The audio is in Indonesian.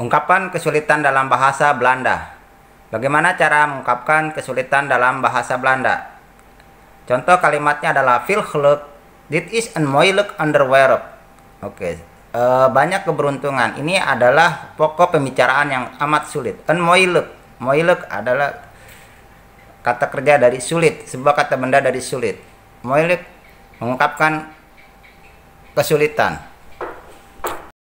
Ungkapan kesulitan dalam bahasa Belanda. Bagaimana cara mengungkapkan kesulitan dalam bahasa Belanda? Contoh kalimatnya adalah "Feel geluk. Dit is een moeilijk onderwerp. Oke. Okay. E, uh, banyak keberuntungan. Ini adalah pokok pembicaraan yang amat sulit. Een moeilijk. Moeilijk adalah kata kerja dari sulit, sebuah kata benda dari sulit. Moeilijk mengungkapkan kesulitan.